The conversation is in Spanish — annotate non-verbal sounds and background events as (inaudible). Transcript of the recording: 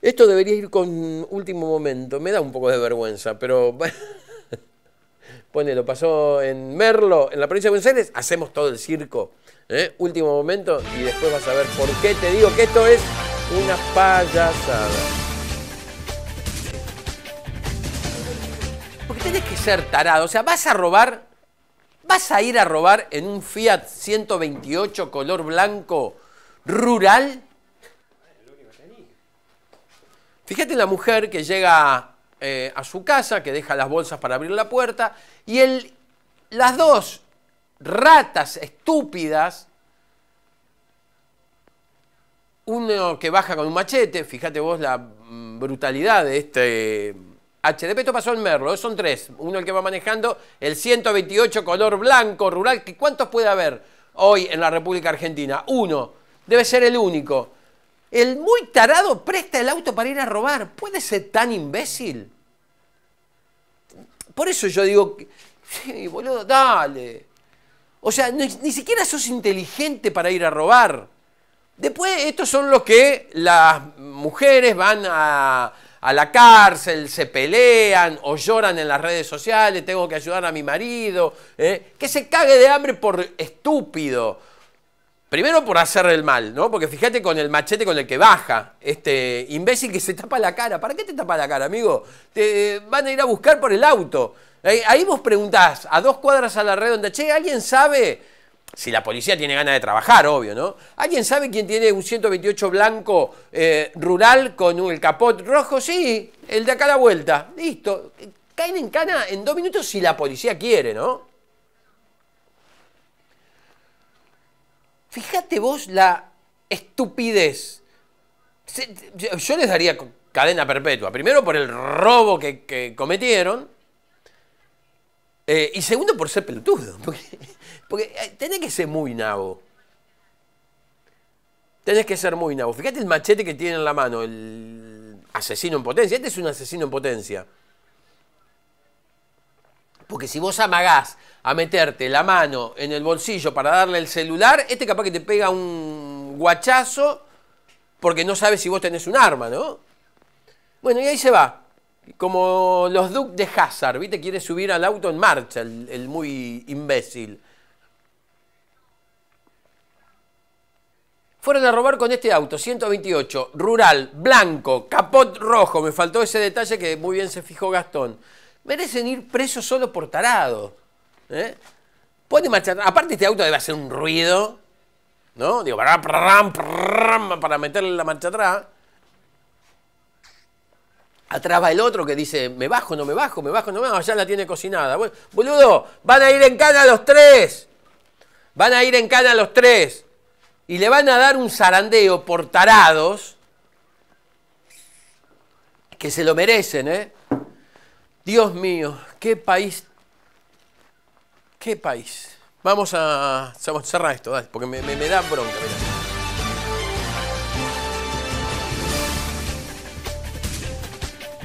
Esto debería ir con último momento. Me da un poco de vergüenza, pero. (laughs) Lo pasó en Merlo, en la provincia de Buenos Aires. Hacemos todo el circo. ¿eh? Último momento y después vas a ver por qué te digo que esto es una payasada. Porque tenés que ser tarado. O sea, vas a robar. Vas a ir a robar en un Fiat 128 color blanco rural Fíjate la mujer que llega eh, a su casa, que deja las bolsas para abrir la puerta, y el, las dos ratas estúpidas, uno que baja con un machete, fíjate vos la mm, brutalidad de este HDP, esto pasó en Merlo, son tres, uno el que va manejando, el 128 color blanco rural, ¿cuántos puede haber hoy en la República Argentina? Uno, debe ser el único. El muy tarado presta el auto para ir a robar. ¿Puede ser tan imbécil? Por eso yo digo, sí, boludo, dale. O sea, ni, siquiera sos inteligente para ir a robar. Después, estos son los que las mujeres van a, la cárcel, se pelean o lloran en las redes sociales, tengo que ayudar a mi marido, ¿eh? que se cague de hambre por estúpido. Primero por hacer el mal, ¿no? Porque fíjate con el machete con el que baja este imbécil que se tapa la cara. ¿Para qué te tapa la cara, amigo? Te eh, van a ir a buscar por el auto. Ahí vos preguntás a dos cuadras a la redonda, che, ¿alguien sabe? Si la policía tiene ganas de trabajar, obvio, ¿no? ¿Alguien sabe quién tiene un 128 blanco eh, rural con el capot rojo? Sí, el de acá a la vuelta. Listo. Caen en cana en dos minutos si la policía quiere, ¿no? Fíjate vos la estupidez. Yo les daría cadena perpetua. Primero por el robo que, cometieron. Eh, y segundo por ser pelotudo. (laughs) Porque, porque eh, tenés que ser muy nabo. Tenés que ser muy nabo. Fíjate el machete que tiene en la mano el asesino en potencia. Este es un asesino en potencia. Porque si vos amagás a meterte la mano en el bolsillo para darle el celular, este capaz que te pega un guachazo porque no sabes si vos tenés un arma, ¿no? Bueno, y ahí se va. Como los Duke de Hazard, ¿viste? Quiere subir al auto en marcha, el, el muy imbécil. Fueron a robar con este auto, 128, rural, blanco, capot rojo. Me faltó ese detalle que muy bien se fijó Gastón merecen ir presos solo por tarados, ¿eh? Pone marcha Aparte este auto debe hacer un ruido, ¿no? Digo, para meterle la marcha atrás. Atrás va el otro que dice, me bajo, no me bajo, me bajo, no me bajo, ya la tiene cocinada. boludo, van a ir en cana los tres. Van a ir en cana los tres. Y le van a dar un zarandeo por tarados que se lo merecen, ¿eh? Dios mío, qué país, qué país. Vamos a cerrar esto, dale, porque me, da bronca.